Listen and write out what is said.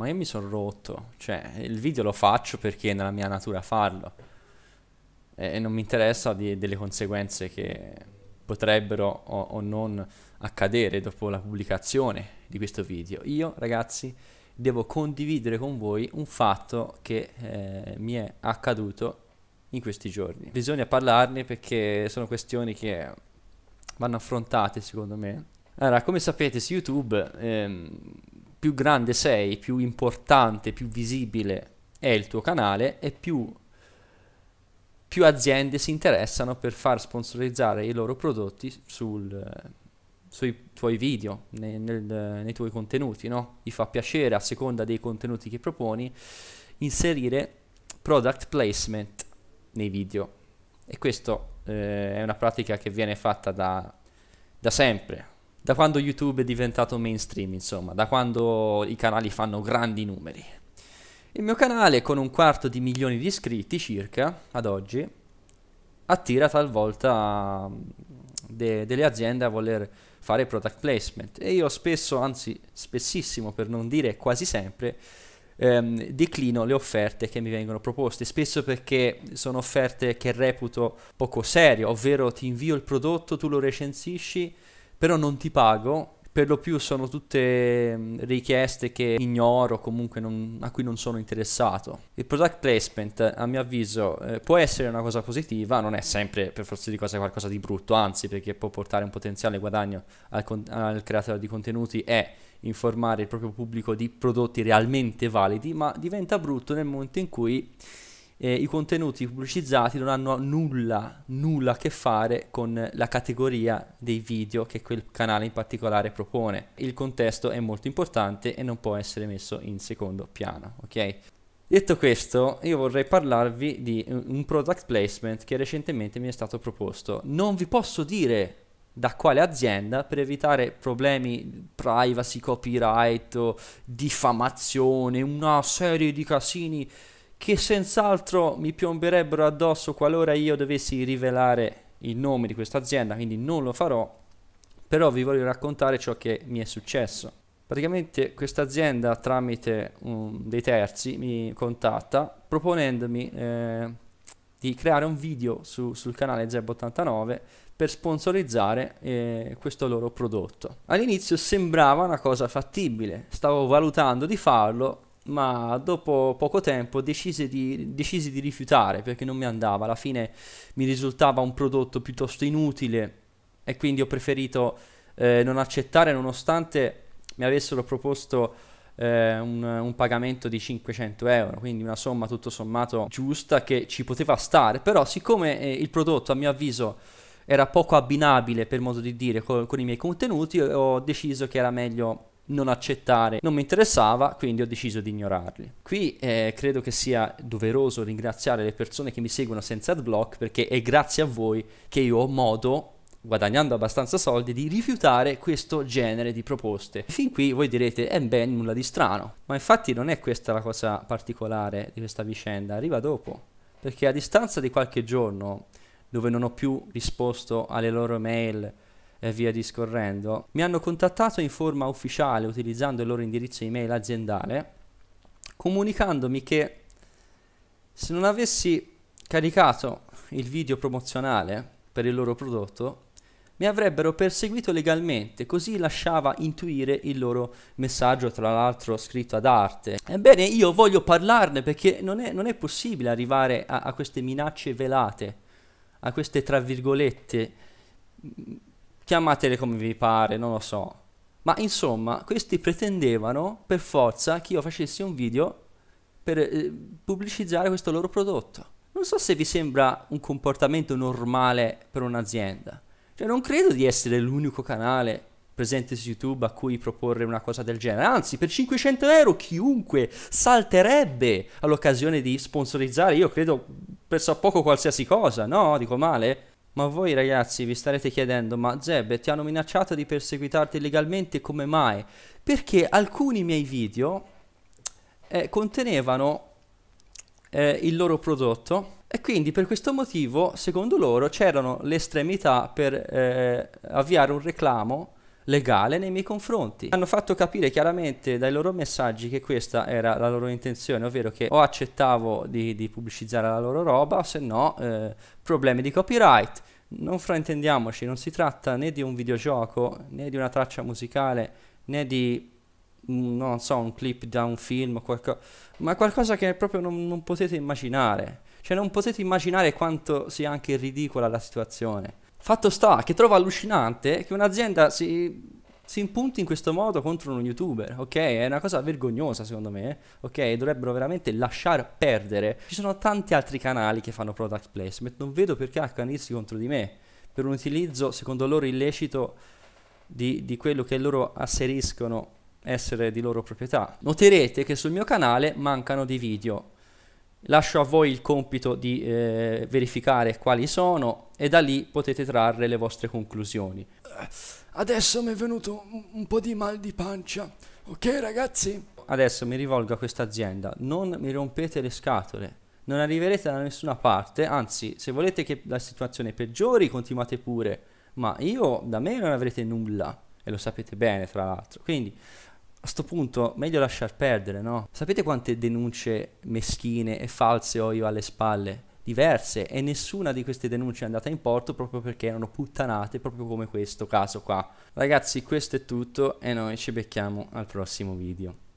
ma io mi sono rotto, cioè il video lo faccio perché è nella mia natura farlo e, e non mi interessa di, delle conseguenze che potrebbero o, o non accadere dopo la pubblicazione di questo video. Io ragazzi devo condividere con voi un fatto che eh, mi è accaduto in questi giorni. Bisogna parlarne perché sono questioni che vanno affrontate secondo me. Allora, come sapete su YouTube ehm, più grande sei, più importante, più visibile è il tuo canale e più, più aziende si interessano per far sponsorizzare i loro prodotti sul, sui tuoi video, nei, nel, nei tuoi contenuti, no? Ti fa piacere, a seconda dei contenuti che proponi, inserire product placement nei video. E questa eh, è una pratica che viene fatta da, da sempre, da quando YouTube è diventato mainstream, insomma, da quando i canali fanno grandi numeri. Il mio canale, con un quarto di milioni di iscritti circa ad oggi, attira talvolta de delle aziende a voler fare product placement e io spesso, anzi spessissimo per non dire quasi sempre, ehm, declino le offerte che mi vengono proposte, spesso perché sono offerte che reputo poco serie, ovvero ti invio il prodotto, tu lo recensisci, però non ti pago. Per lo più sono tutte mm, richieste che ignoro, comunque non, a cui non sono interessato. Il product placement, a mio avviso, eh, può essere una cosa positiva, non è sempre per forza di cose qualcosa di brutto, anzi perché può portare un potenziale guadagno al, con- al creatore di contenuti e informare il proprio pubblico di prodotti realmente validi, ma diventa brutto nel momento in cui eh, i contenuti pubblicizzati non hanno nulla, nulla a che fare con la categoria dei video che quel canale in particolare propone. Il contesto è molto importante e non può essere messo in secondo piano, ok? Detto questo, io vorrei parlarvi di un product placement che recentemente mi è stato proposto. Non vi posso dire da quale azienda per evitare problemi privacy, copyright, diffamazione, una serie di casini che senz'altro mi piomberebbero addosso qualora io dovessi rivelare il nome di questa azienda, quindi non lo farò, però vi voglio raccontare ciò che mi è successo. Praticamente questa azienda tramite um, dei terzi mi contatta proponendomi eh, di creare un video su, sul canale Zeb89 per sponsorizzare eh, questo loro prodotto. All'inizio sembrava una cosa fattibile, stavo valutando di farlo, ma dopo poco tempo decise di, decisi di rifiutare perché non mi andava, alla fine mi risultava un prodotto piuttosto inutile e quindi ho preferito eh, non accettare nonostante mi avessero proposto eh, un, un, pagamento di 500 euro, quindi una somma tutto sommato giusta che ci poteva stare, però siccome eh, il prodotto a mio avviso era poco abbinabile per modo di dire con, con i miei contenuti ho deciso che era meglio non accettare non mi interessava, quindi ho deciso di ignorarli. Qui eh, credo che sia doveroso ringraziare le persone che mi seguono senza adblock perché è grazie a voi che io ho modo guadagnando abbastanza soldi di rifiutare questo genere di proposte. Fin qui voi direte "Eh beh, nulla di strano". Ma infatti non è questa la cosa particolare di questa vicenda, arriva dopo, perché a distanza di qualche giorno dove non ho più risposto alle loro mail e via discorrendo, mi hanno contattato in forma ufficiale utilizzando il loro indirizzo email aziendale, comunicandomi che se non avessi caricato il video promozionale per il loro prodotto, mi avrebbero perseguito legalmente, così lasciava intuire il loro messaggio, tra l'altro scritto ad arte. Ebbene, io voglio parlarne perché non è, non è possibile arrivare a, a queste minacce velate, a queste tra virgolette chiamatele come vi pare, non lo so. Ma insomma, questi pretendevano per forza che io facessi un video per eh, pubblicizzare questo loro prodotto. Non so se vi sembra un comportamento normale per un'azienda. Cioè, non credo di essere l'unico canale presente su YouTube a cui proporre una cosa del genere. Anzi, per 500 euro chiunque salterebbe all'occasione di sponsorizzare, io credo, presso a poco qualsiasi cosa. No, dico male? Ma voi ragazzi vi starete chiedendo, ma Zeb ti hanno minacciato di perseguitarti legalmente come mai? Perché alcuni miei video eh, contenevano eh, il loro prodotto e quindi per questo motivo, secondo loro, c'erano le estremità per eh, avviare un reclamo legale nei miei confronti. Hanno fatto capire chiaramente dai loro messaggi che questa era la loro intenzione, ovvero che o accettavo di, di pubblicizzare la loro roba, o se no eh, problemi di copyright. Non fraintendiamoci, non si tratta né di un videogioco, né di una traccia musicale, né di non so, un clip da un film, qualco ma qualcosa che proprio non, non potete immaginare. Cioè non potete immaginare quanto sia anche ridicola la situazione. Fatto sta che trovo allucinante che un'azienda si, si, impunti in questo modo contro uno youtuber, ok? È una cosa vergognosa secondo me, ok? Dovrebbero veramente lasciar perdere. Ci sono tanti altri canali che fanno product placement, non vedo perché accanirsi contro di me per un utilizzo secondo loro illecito di, di quello che loro asseriscono essere di loro proprietà. Noterete che sul mio canale mancano dei video Lascio a voi il compito di eh, verificare quali sono e da lì potete trarre le vostre conclusioni. Adesso mi è venuto un, po' di mal di pancia. Ok ragazzi? Adesso mi rivolgo a questa azienda. Non mi rompete le scatole. Non arriverete da nessuna parte. Anzi, se volete che la situazione peggiori, continuate pure. Ma io da me non avrete nulla. E lo sapete bene, tra l'altro. Quindi a sto punto meglio lasciar perdere, no? Sapete quante denunce meschine e false ho io alle spalle? Diverse e nessuna di queste denunce è andata in porto proprio perché erano puttanate, proprio come questo caso qua. Ragazzi, questo è tutto e noi ci becchiamo al prossimo video.